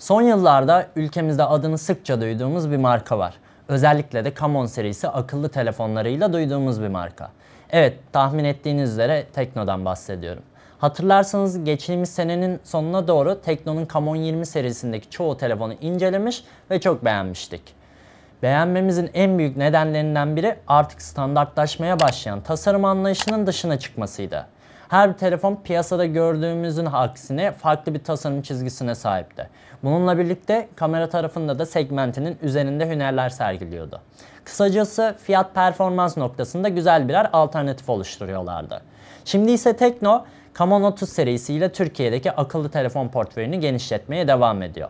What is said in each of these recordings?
Son yıllarda ülkemizde adını sıkça duyduğumuz bir marka var. Özellikle de Camon serisi akıllı telefonlarıyla duyduğumuz bir marka. Evet tahmin ettiğiniz üzere Tekno'dan bahsediyorum. Hatırlarsanız geçtiğimiz senenin sonuna doğru Tekno'nun Camon 20 serisindeki çoğu telefonu incelemiş ve çok beğenmiştik. Beğenmemizin en büyük nedenlerinden biri artık standartlaşmaya başlayan tasarım anlayışının dışına çıkmasıydı her bir telefon piyasada gördüğümüzün aksine farklı bir tasarım çizgisine sahipti. Bununla birlikte kamera tarafında da segmentinin üzerinde hünerler sergiliyordu. Kısacası fiyat performans noktasında güzel birer alternatif oluşturuyorlardı. Şimdi ise Tekno, Camon 30 serisiyle Türkiye'deki akıllı telefon portföyünü genişletmeye devam ediyor.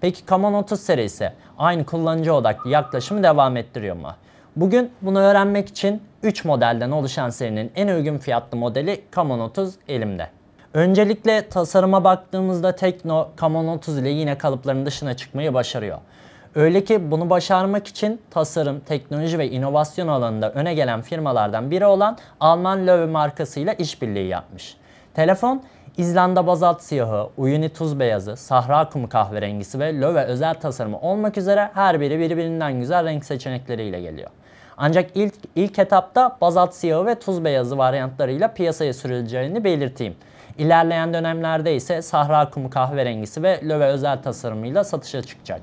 Peki Camon 30 serisi aynı kullanıcı odaklı yaklaşımı devam ettiriyor mu? Bugün bunu öğrenmek için 3 modelden oluşan serinin en uygun fiyatlı modeli Camon 30 elimde. Öncelikle tasarıma baktığımızda Tekno Camon 30 ile yine kalıpların dışına çıkmayı başarıyor. Öyle ki bunu başarmak için tasarım, teknoloji ve inovasyon alanında öne gelen firmalardan biri olan Alman Löwe markasıyla işbirliği yapmış. Telefon İzlanda bazalt siyahı, Uyuni tuz beyazı, Sahra kumu kahverengisi ve Löwe özel tasarımı olmak üzere her biri birbirinden güzel renk seçenekleriyle geliyor. Ancak ilk, ilk etapta bazalt siyahı ve tuz beyazı varyantlarıyla piyasaya sürüleceğini belirteyim. İlerleyen dönemlerde ise sahra kumu kahverengisi ve löve özel tasarımıyla satışa çıkacak.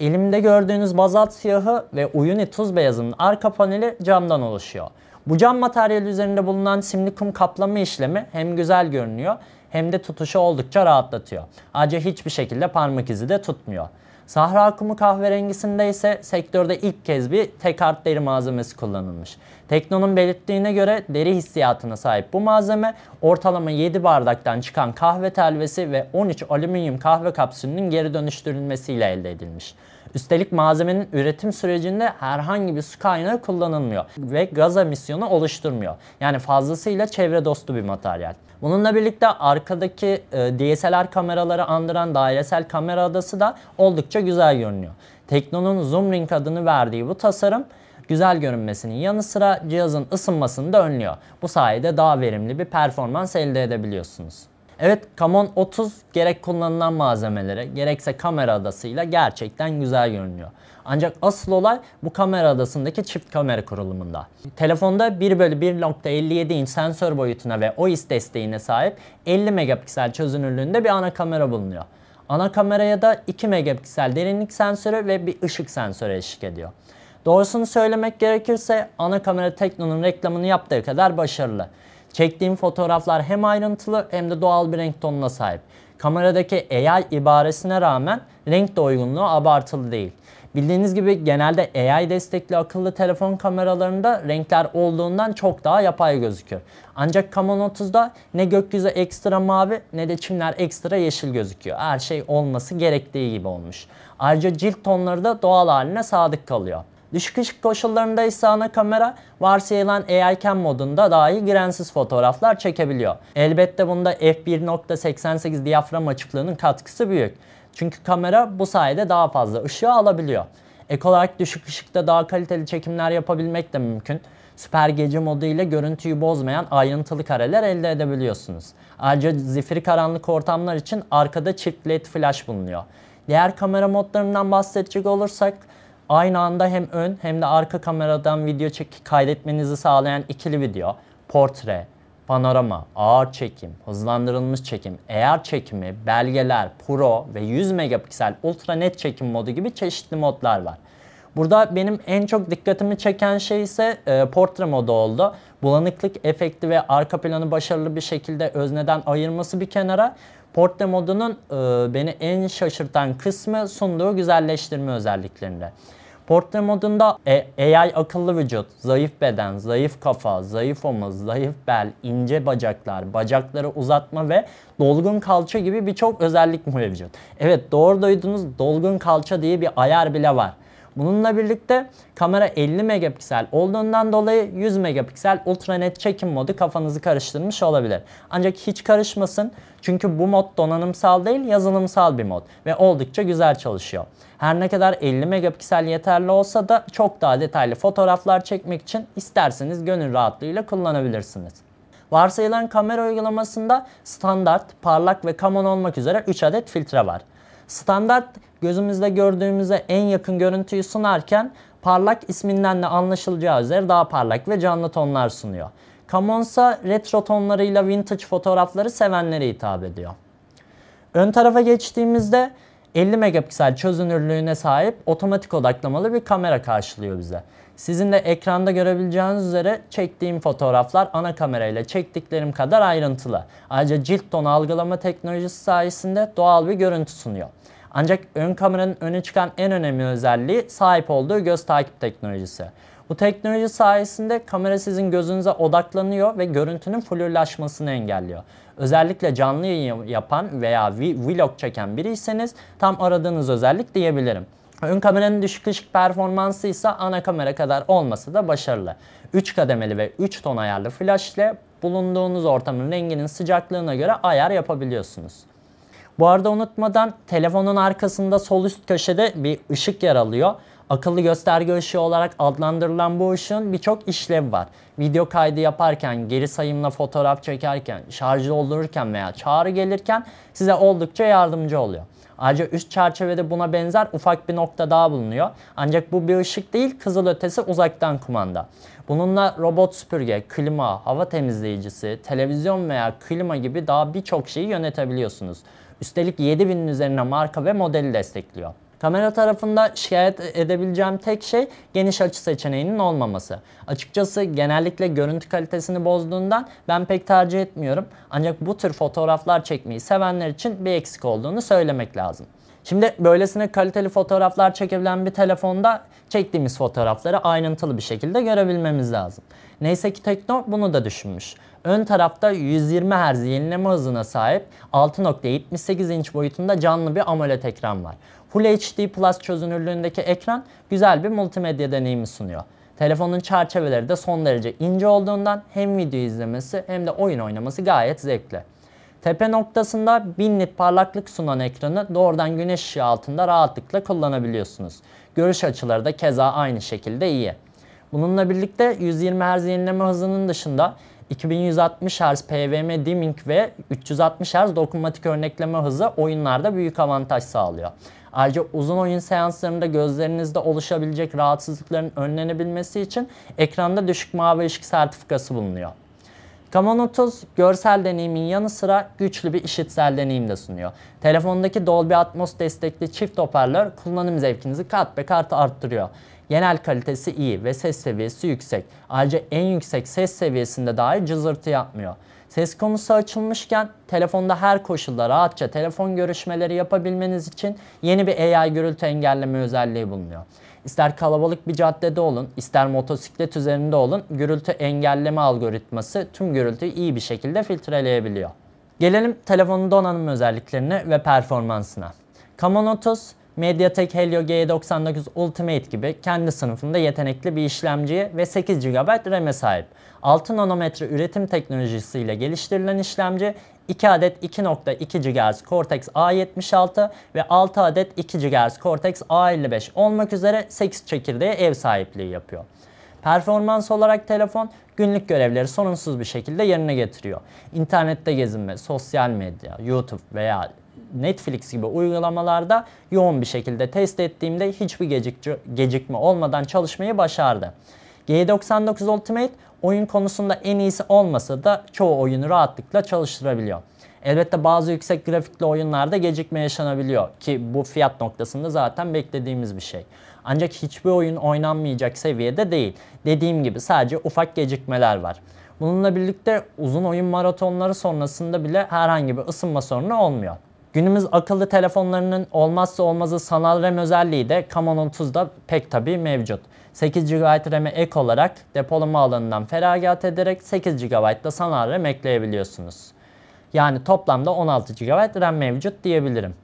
Elimde gördüğünüz bazalt siyahı ve uyuni tuz beyazının arka paneli camdan oluşuyor. Bu cam materyali üzerinde bulunan simli kum kaplama işlemi hem güzel görünüyor hem de tutuşu oldukça rahatlatıyor. Ayrıca hiçbir şekilde parmak izi de tutmuyor. Sahra kumu kahverengisinde ise sektörde ilk kez bir tek art deri malzemesi kullanılmış. Tekno'nun belirttiğine göre deri hissiyatına sahip bu malzeme ortalama 7 bardaktan çıkan kahve telvesi ve 13 alüminyum kahve kapsülünün geri dönüştürülmesiyle elde edilmiş. Üstelik malzemenin üretim sürecinde herhangi bir su kaynağı kullanılmıyor ve gaz emisyonu oluşturmuyor. Yani fazlasıyla çevre dostu bir materyal. Bununla birlikte arkadaki e, DSLR kameraları andıran dairesel kamera adası da oldukça güzel görünüyor. Tekno'nun Zoom adını verdiği bu tasarım güzel görünmesinin yanı sıra cihazın ısınmasını da önlüyor. Bu sayede daha verimli bir performans elde edebiliyorsunuz. Evet Camon 30 gerek kullanılan malzemelere gerekse kamera adasıyla gerçekten güzel görünüyor. Ancak asıl olay bu kamera adasındaki çift kamera kurulumunda. Telefonda 1 bölü 1.57 inç sensör boyutuna ve OIS desteğine sahip 50 megapiksel çözünürlüğünde bir ana kamera bulunuyor. Ana kameraya da 2 megapiksel derinlik sensörü ve bir ışık sensörü eşlik ediyor. Doğrusunu söylemek gerekirse ana kamera Tekno'nun reklamını yaptığı kadar başarılı. Çektiğim fotoğraflar hem ayrıntılı hem de doğal bir renk tonuna sahip. Kameradaki AI ibaresine rağmen renk doygunluğu abartılı değil. Bildiğiniz gibi genelde AI destekli akıllı telefon kameralarında renkler olduğundan çok daha yapay gözüküyor. Ancak Canon 30'da ne gökyüzü ekstra mavi ne de çimler ekstra yeşil gözüküyor. Her şey olması gerektiği gibi olmuş. Ayrıca cilt tonları da doğal haline sadık kalıyor. Düşük ışık koşullarında ise ana kamera varsayılan AI Cam modunda dahi girensiz fotoğraflar çekebiliyor. Elbette bunda f1.88 diyafram açıklığının katkısı büyük. Çünkü kamera bu sayede daha fazla ışığı alabiliyor. Ek olarak düşük ışıkta daha kaliteli çekimler yapabilmek de mümkün. Süper gece modu ile görüntüyü bozmayan ayrıntılı kareler elde edebiliyorsunuz. Ayrıca zifiri karanlık ortamlar için arkada çift led flash bulunuyor. Diğer kamera modlarından bahsedecek olursak Aynı anda hem ön hem de arka kameradan video çekip kaydetmenizi sağlayan ikili video, portre, panorama, ağır çekim, hızlandırılmış çekim, eğer çekimi, belgeler, pro ve 100 megapiksel ultra net çekim modu gibi çeşitli modlar var. Burada benim en çok dikkatimi çeken şey ise e, portre modu oldu. Bulanıklık efekti ve arka planı başarılı bir şekilde özneden ayırması bir kenara. Porte modunun e, beni en şaşırtan kısmı sunduğu güzelleştirme özelliklerinde. Portre modunda e, AI akıllı vücut, zayıf beden, zayıf kafa, zayıf omuz, zayıf bel, ince bacaklar, bacakları uzatma ve dolgun kalça gibi birçok özellik mevcut. Evet doğru duydunuz dolgun kalça diye bir ayar bile var. Bununla birlikte kamera 50 megapiksel olduğundan dolayı 100 megapiksel ultranet çekim modu kafanızı karıştırmış olabilir. Ancak hiç karışmasın çünkü bu mod donanımsal değil yazılımsal bir mod ve oldukça güzel çalışıyor. Her ne kadar 50 megapiksel yeterli olsa da çok daha detaylı fotoğraflar çekmek için isterseniz gönül rahatlığıyla kullanabilirsiniz. Varsayılan kamera uygulamasında standart, parlak ve common olmak üzere 3 adet filtre var. Standart gözümüzde gördüğümüze en yakın görüntüyü sunarken parlak isminden de anlaşılacağı üzere daha parlak ve canlı tonlar sunuyor. Camons'a retro tonlarıyla vintage fotoğrafları sevenlere hitap ediyor. Ön tarafa geçtiğimizde 50 megapiksel çözünürlüğüne sahip otomatik odaklamalı bir kamera karşılıyor bize. Sizin de ekranda görebileceğiniz üzere çektiğim fotoğraflar ana kamerayla çektiklerim kadar ayrıntılı. Ayrıca cilt tonu algılama teknolojisi sayesinde doğal bir görüntü sunuyor. Ancak ön kameranın öne çıkan en önemli özelliği sahip olduğu göz takip teknolojisi. Bu teknoloji sayesinde kamera sizin gözünüze odaklanıyor ve görüntünün flurlaşmasını engelliyor. Özellikle canlı yayın yapan veya vlog çeken biriyseniz tam aradığınız özellik diyebilirim. Ön kameranın düşük ışık performansı ise ana kamera kadar olması da başarılı. 3 kademeli ve 3 ton ayarlı flash ile bulunduğunuz ortamın renginin sıcaklığına göre ayar yapabiliyorsunuz. Bu arada unutmadan telefonun arkasında sol üst köşede bir ışık yer alıyor. Akıllı gösterge ışığı olarak adlandırılan bu ışığın birçok işlevi var. Video kaydı yaparken, geri sayımla fotoğraf çekerken, şarjı doldururken veya çağrı gelirken size oldukça yardımcı oluyor. Ayrıca üst çerçevede buna benzer ufak bir nokta daha bulunuyor. Ancak bu bir ışık değil, kızılötesi uzaktan kumanda. Bununla robot süpürge, klima, hava temizleyicisi, televizyon veya klima gibi daha birçok şeyi yönetebiliyorsunuz. Üstelik 7000'in üzerine marka ve modeli destekliyor. Kamera tarafında şikayet edebileceğim tek şey geniş açı seçeneğinin olmaması. Açıkçası genellikle görüntü kalitesini bozduğundan ben pek tercih etmiyorum. Ancak bu tür fotoğraflar çekmeyi sevenler için bir eksik olduğunu söylemek lazım. Şimdi böylesine kaliteli fotoğraflar çekebilen bir telefonda çektiğimiz fotoğrafları ayrıntılı bir şekilde görebilmemiz lazım. Neyse ki Tekno bunu da düşünmüş. Ön tarafta 120 Hz yenileme hızına sahip 6.78 inç boyutunda canlı bir AMOLED ekran var. Full HD Plus çözünürlüğündeki ekran güzel bir multimedya deneyimi sunuyor. Telefonun çerçeveleri de son derece ince olduğundan hem video izlemesi hem de oyun oynaması gayet zevkli. Tepe noktasında 1000 nit parlaklık sunan ekranı doğrudan güneş ışığı altında rahatlıkla kullanabiliyorsunuz. Görüş açıları da keza aynı şekilde iyi. Bununla birlikte 120 Hz yenileme hızının dışında 2160 Hz PWM dimming ve 360 Hz dokunmatik örnekleme hızı oyunlarda büyük avantaj sağlıyor. Ayrıca uzun oyun seanslarında gözlerinizde oluşabilecek rahatsızlıkların önlenebilmesi için ekranda düşük mavi ışık sertifikası bulunuyor. Kamon 30 görsel deneyimin yanı sıra güçlü bir işitsel deneyim de sunuyor. Telefondaki Dolby Atmos destekli çift hoparlör kullanım zevkinizi kat be kat arttırıyor. Genel kalitesi iyi ve ses seviyesi yüksek. Ayrıca en yüksek ses seviyesinde dahi cızırtı yapmıyor. Ses konusu açılmışken telefonda her koşulda rahatça telefon görüşmeleri yapabilmeniz için yeni bir AI gürültü engelleme özelliği bulunuyor. İster kalabalık bir caddede olun, ister motosiklet üzerinde olun, gürültü engelleme algoritması tüm gürültüyü iyi bir şekilde filtreleyebiliyor. Gelelim telefonun donanım özelliklerine ve performansına. Kamon 30 MediaTek Helio G99 Ultimate gibi kendi sınıfında yetenekli bir işlemciye ve 8 GB RAM'e sahip. 6 nanometre üretim teknolojisiyle geliştirilen işlemci 2 adet 2.2 GHz Cortex A76 ve 6 adet 2 GHz Cortex A55 olmak üzere 8 çekirdeğe ev sahipliği yapıyor. Performans olarak telefon günlük görevleri sorunsuz bir şekilde yerine getiriyor. İnternette gezinme, sosyal medya, YouTube veya Netflix gibi uygulamalarda yoğun bir şekilde test ettiğimde hiçbir gecikme olmadan çalışmayı başardı. G99 Ultimate oyun konusunda en iyisi olmasa da çoğu oyunu rahatlıkla çalıştırabiliyor. Elbette bazı yüksek grafikli oyunlarda gecikme yaşanabiliyor ki bu fiyat noktasında zaten beklediğimiz bir şey. Ancak hiçbir oyun oynanmayacak seviyede değil. Dediğim gibi sadece ufak gecikmeler var. Bununla birlikte uzun oyun maratonları sonrasında bile herhangi bir ısınma sorunu olmuyor. Günümüz akıllı telefonlarının olmazsa olmazı sanal RAM özelliği de Canon 30'da pek tabii mevcut. 8 GB RAM'e ek olarak depolama alanından feragat ederek 8 GB da sanal RAM ekleyebiliyorsunuz. Yani toplamda 16 GB RAM mevcut diyebilirim.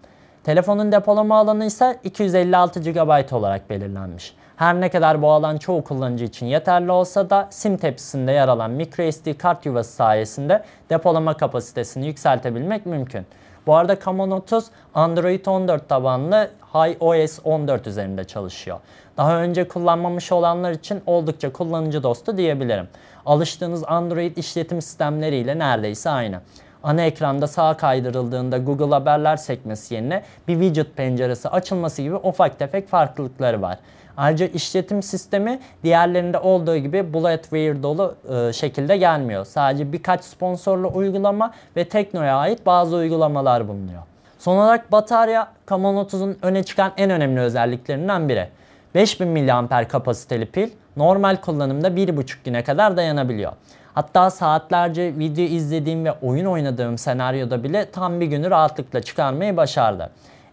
Telefonun depolama alanı ise 256 GB olarak belirlenmiş. Her ne kadar bu alan çoğu kullanıcı için yeterli olsa da SIM tepsisinde yer alan microSD kart yuvası sayesinde depolama kapasitesini yükseltebilmek mümkün. Bu arada Common 30 Android 14 tabanlı iOS 14 üzerinde çalışıyor. Daha önce kullanmamış olanlar için oldukça kullanıcı dostu diyebilirim. Alıştığınız Android işletim sistemleriyle neredeyse aynı. Ana ekranda sağa kaydırıldığında Google Haberler sekmesi yerine bir widget penceresi açılması gibi ufak tefek farklılıkları var. Ayrıca işletim sistemi diğerlerinde olduğu gibi Bloodware dolu e, şekilde gelmiyor. Sadece birkaç sponsorlu uygulama ve Tekno'ya ait bazı uygulamalar bulunuyor. Son olarak batarya Camon 30'un öne çıkan en önemli özelliklerinden biri. 5000 mAh kapasiteli pil normal kullanımda 1,5 güne kadar dayanabiliyor. Hatta saatlerce video izlediğim ve oyun oynadığım senaryoda bile tam bir günü rahatlıkla çıkarmayı başardı.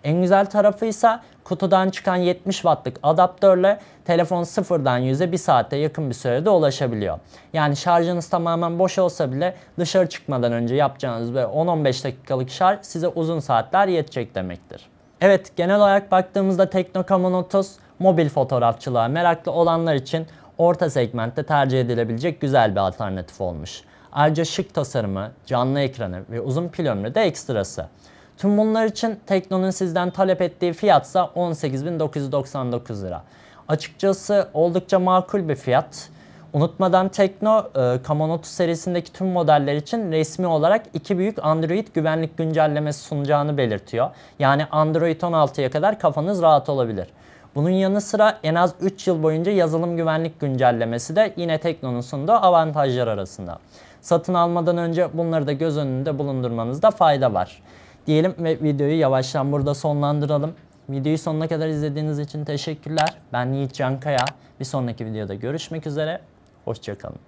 En güzel tarafı ise kutudan çıkan 70 wattlık adaptörle telefon sıfırdan 100'e bir saatte yakın bir sürede ulaşabiliyor. Yani şarjınız tamamen boş olsa bile dışarı çıkmadan önce yapacağınız böyle 10-15 dakikalık şarj size uzun saatler yetecek demektir. Evet genel olarak baktığımızda Teknokamon 30 mobil fotoğrafçılığa meraklı olanlar için orta segmentte tercih edilebilecek güzel bir alternatif olmuş. Ayrıca şık tasarımı, canlı ekranı ve uzun pil ömrü de ekstrası. Tüm bunlar için Tekno'nun sizden talep ettiği fiyat ise 18.999 lira. Açıkçası oldukça makul bir fiyat. Unutmadan Tekno, e, Kamonotu serisindeki tüm modeller için resmi olarak iki büyük Android güvenlik güncellemesi sunacağını belirtiyor. Yani Android 16'ya kadar kafanız rahat olabilir. Bunun yanı sıra en az 3 yıl boyunca yazılım güvenlik güncellemesi de yine Tekno'nun sunduğu avantajlar arasında. Satın almadan önce bunları da göz önünde bulundurmanızda fayda var diyelim ve videoyu yavaştan burada sonlandıralım. Videoyu sonuna kadar izlediğiniz için teşekkürler. Ben Yiğit Cankaya. Bir sonraki videoda görüşmek üzere. Hoşçakalın.